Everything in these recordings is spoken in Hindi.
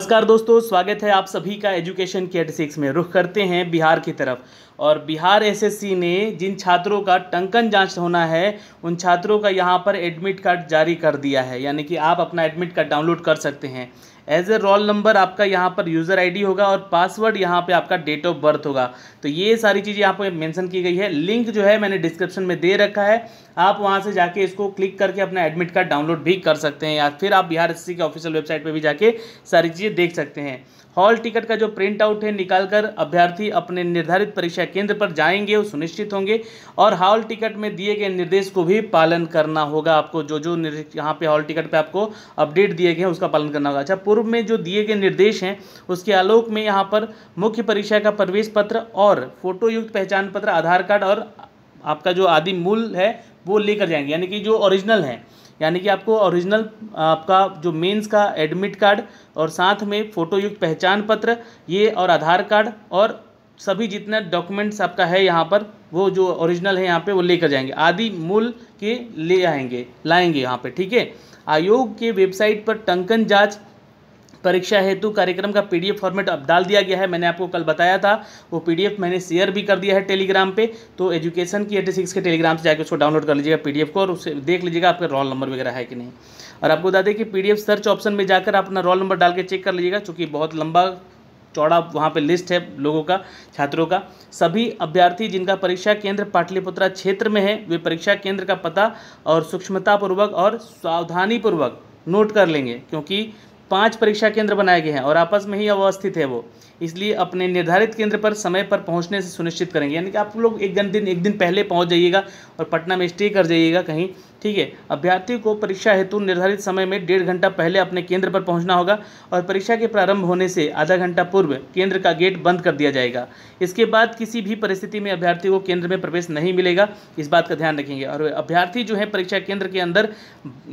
नमस्कार दोस्तों स्वागत है आप सभी का एजुकेशन केट सिक्स में रुख करते हैं बिहार की तरफ और बिहार एसएससी ने जिन छात्रों का टंकन जांच होना है उन छात्रों का यहां पर एडमिट कार्ड जारी कर दिया है यानी कि आप अपना एडमिट कार्ड डाउनलोड कर सकते हैं एज ए रोल नंबर आपका यहाँ पर यूज़र आईडी होगा और पासवर्ड यहाँ पे आपका डेट ऑफ बर्थ होगा तो ये सारी चीज़ें यहाँ पर मेंशन की गई है लिंक जो है मैंने डिस्क्रिप्शन में दे रखा है आप वहाँ से जाके इसको क्लिक करके अपना एडमिट कार्ड डाउनलोड भी कर सकते हैं या फिर आप बिहार एस के ऑफिशियल वेबसाइट पर भी जाके सारी चीज़ें देख सकते हैं हॉल टिकट का जो प्रिंट आउट है निकाल कर अभ्यर्थी अपने निर्धारित परीक्षा केंद्र पर जाएंगे वो सुनिश्चित होंगे और हॉल टिकट में दिए गए निर्देश को भी पालन करना होगा आपको जो जो यहाँ पे हॉल टिकट पे आपको अपडेट दिए गए हैं उसका पालन करना होगा अच्छा पूर्व पूर्व में जो दिए गए निर्देश हैं उसके आलोक में यहाँ पर मुख्य परीक्षा का प्रवेश पत्र और फोटोयुक्त पहचान पत्र आधार कार्ड और आपका जो आदि मूल है वो लेकर जाएंगे यानी कि जो ओरिजिनल है यानी कि आपको ओरिजिनल आपका जो मेंस का एडमिट कार्ड और साथ में फ़ोटोयुक्त पहचान पत्र ये और आधार कार्ड और सभी जितने डॉक्यूमेंट्स आपका है यहाँ पर वो जो ओरिजिनल है यहाँ पे वो लेकर जाएंगे आदि मूल के ले आएंगे लाएंगे यहाँ पे ठीक है आयोग के वेबसाइट पर टंकन जांच परीक्षा हेतु कार्यक्रम का पीडीएफ फॉर्मेट अब डाल दिया गया है मैंने आपको कल बताया था वो पीडीएफ मैंने शेयर भी कर दिया है टेलीग्राम पे तो एजुकेशन की एटी सिक्स के टेलीग्राम से जाकर उसको डाउनलोड कर लीजिएगा पीडीएफ को और उसे देख लीजिएगा आपका रोल नंबर वगैरह है कि नहीं और आपको बता दें कि पी सर्च ऑप्शन में जाकर आप अपना रोल नंबर डाल के चेक कर लीजिएगा चूँकि बहुत लंबा चौड़ा वहाँ पे लिस्ट है लोगों का छात्रों का सभी अभ्यर्थी जिनका परीक्षा केंद्र पाटलिपुत्रा क्षेत्र में है वे परीक्षा केंद्र का पता और सूक्ष्मतापूर्वक और सावधानीपूर्वक नोट कर लेंगे क्योंकि पाँच परीक्षा केंद्र बनाए गए हैं और आपस में ही अवस्थित है वो इसलिए अपने निर्धारित केंद्र पर समय पर पहुंचने से सुनिश्चित करेंगे यानी कि आप लोग एक दिन दिन एक दिन पहले पहुंच जाइएगा और पटना में स्टे कर जाइएगा कहीं ठीक है अभ्यर्थी को परीक्षा हेतु निर्धारित समय में डेढ़ घंटा पहले अपने केंद्र पर पहुंचना होगा और परीक्षा के प्रारंभ होने से आधा घंटा पूर्व केंद्र का गेट बंद कर दिया जाएगा इसके बाद किसी भी परिस्थिति में अभ्यर्थी को केंद्र में प्रवेश नहीं मिलेगा इस बात का ध्यान रखेंगे और अभ्यर्थी जो है परीक्षा केंद्र के अंदर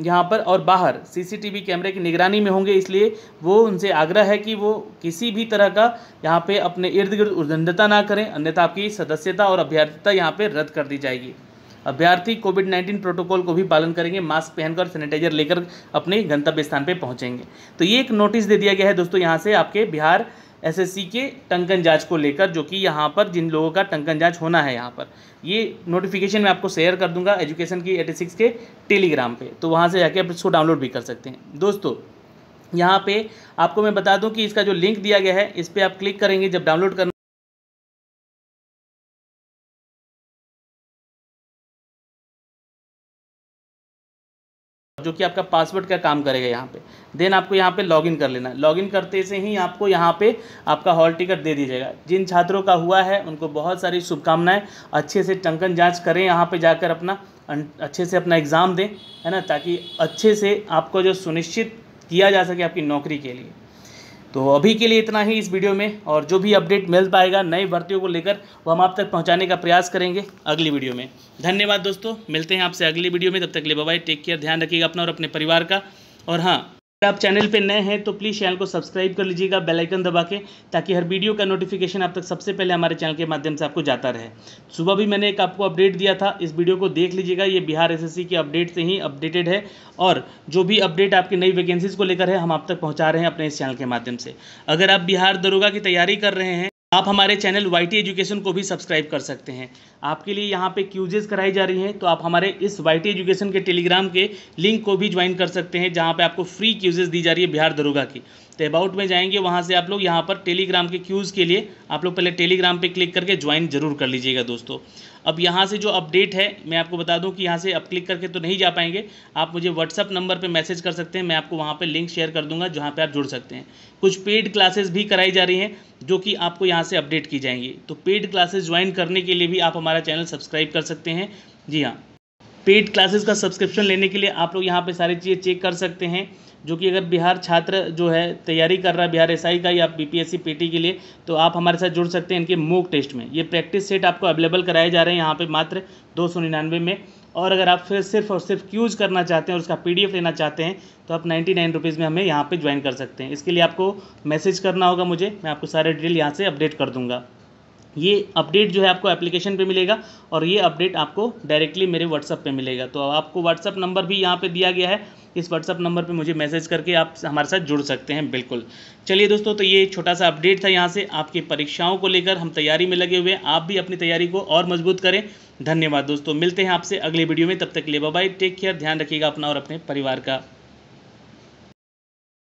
यहाँ पर और बाहर सी कैमरे की निगरानी में होंगे इस इसलिए वो उनसे आग्रह है कि वो किसी भी तरह का यहाँ पे अपने इर्द गिर्द उदंडता ना करें अन्यथा आपकी सदस्यता और अभ्यर्थता यहाँ पे रद्द कर दी जाएगी अभ्यर्थी कोविड 19 प्रोटोकॉल को भी पालन करेंगे मास्क पहनकर सैनिटाइजर लेकर अपने गंतव्य स्थान पर पहुँचेंगे तो ये एक नोटिस दे दिया गया है दोस्तों यहाँ से आपके बिहार एस के टंकन जांच को लेकर जो कि यहाँ पर जिन लोगों का टंकन जांच होना है यहाँ पर ये नोटिफिकेशन मैं आपको शेयर कर दूंगा एजुकेशन की एटी सिक्स के टेलीग्राम पे तो वहाँ से जाके आप इसको डाउनलोड भी कर सकते हैं दोस्तों यहाँ पे आपको मैं बता दूं कि इसका जो लिंक दिया गया है इस पर आप क्लिक करेंगे जब डाउनलोड करना जो कि आपका पासवर्ड का काम करेगा यहाँ पे देन आपको यहाँ पे लॉगिन कर लेना लॉगिन करते से ही आपको यहाँ पे आपका हॉल टिकट दे दीजिएगा जिन छात्रों का हुआ है उनको बहुत सारी शुभकामनाएं अच्छे से टंकन जांच करें यहाँ पे जाकर अपना अच्छे से अपना एग्ज़ाम दें है ना ताकि अच्छे से आपको जो सुनिश्चित किया जा सके आपकी नौकरी के लिए तो अभी के लिए इतना ही इस वीडियो में और जो भी अपडेट मिल पाएगा नई भर्तियों को लेकर वो हम आप तक पहुंचाने का प्रयास करेंगे अगली वीडियो में धन्यवाद दोस्तों मिलते हैं आपसे अगली वीडियो में तब तक ले बाय टेक केयर ध्यान रखिएगा अपना और अपने परिवार का और हाँ आप चैनल पर नए हैं तो प्लीज़ चैनल को सब्सक्राइब कर लीजिएगा बेल आइकन दबा के ताकि हर वीडियो का नोटिफिकेशन आप तक सबसे पहले हमारे चैनल के माध्यम से आपको जाता रहे सुबह भी मैंने एक आपको अपडेट दिया था इस वीडियो को देख लीजिएगा ये बिहार एसएससी के अपडेट से ही अपडेटेड है और जो भी अपडेट आपकी नई वैकेंसीज़ को लेकर है हम आप तक पहुँचा रहे हैं अपने इस चैनल के माध्यम से अगर आप बिहार दरोगा की तैयारी कर रहे हैं आप हमारे चैनल वाई टी एजुकेशन को भी सब्सक्राइब कर सकते हैं आपके लिए यहाँ पे क्यूजेज कराई जा रही हैं तो आप हमारे इस वाई टी एजुकेशन के टेलीग्राम के लिंक को भी ज्वाइन कर सकते हैं जहाँ पे आपको फ्री क्यूजेज दी जा रही है बिहार दरोगा की तो अबाउट में जाएंगे वहाँ से आप लोग यहाँ पर टेलीग्राम के क्यूज़ के लिए आप लोग पहले टेलीग्राम पे क्लिक करके ज्वाइन जरूर कर लीजिएगा दोस्तों अब यहाँ से जो अपडेट है मैं आपको बता दूँ कि यहाँ से अब क्लिक करके तो नहीं जा पाएंगे आप मुझे व्हाट्सअप नंबर पर मैसेज कर सकते हैं मैं आपको वहाँ पर लिंक शेयर कर दूँगा जहाँ पर आप जुड़ सकते हैं कुछ पेड क्लासेज भी कराई जा रही हैं जो कि आपको यहाँ से अपडेट की जाएंगी तो पेड क्लासेज ज्वाइन करने के लिए भी आप हमारा चैनल सब्सक्राइब कर सकते हैं जी हाँ पेड क्लासेस का सब्सक्रिप्शन लेने के लिए आप लोग यहाँ पे सारी चीज़ें चेक कर सकते हैं जो कि अगर बिहार छात्र जो है तैयारी कर रहा है बिहार एसआई का या बीपीएससी पीटी के लिए तो आप हमारे साथ जुड़ सकते हैं इनके मूक टेस्ट में ये प्रैक्टिस सेट आपको अवेलेबल कराए जा रहे हैं यहाँ पर मात्र दो सौ निन्यानवे में और अगर आप फिर सिर्फ और सिर्फ क्यूज करना चाहते हैं और उसका पीडीएफ लेना चाहते हैं तो आप नाइन्टी नाइन रुपीज़ में हमें यहाँ पे ज्वाइन कर सकते हैं इसके लिए आपको मैसेज करना होगा मुझे मैं आपको सारे डिटेल यहाँ से अपडेट कर दूँगा ये अपडेट जो है आपको एप्लीकेशन पे मिलेगा और ये अपडेट आपको डायरेक्टली मेरे व्हाट्सअप पे मिलेगा तो आपको व्हाट्सअप नंबर भी यहाँ पे दिया गया है इस व्हाट्सअप नंबर पे मुझे मैसेज करके आप हमारे साथ जुड़ सकते हैं बिल्कुल चलिए दोस्तों तो ये छोटा सा अपडेट था यहाँ से आपकी परीक्षाओं को लेकर हम तैयारी में लगे हुए हैं आप भी अपनी तैयारी को और मजबूत करें धन्यवाद दोस्तों मिलते हैं आपसे अगले वीडियो में तब तक लिए बाय टेक केयर ध्यान रखिएगा अपना और अपने परिवार का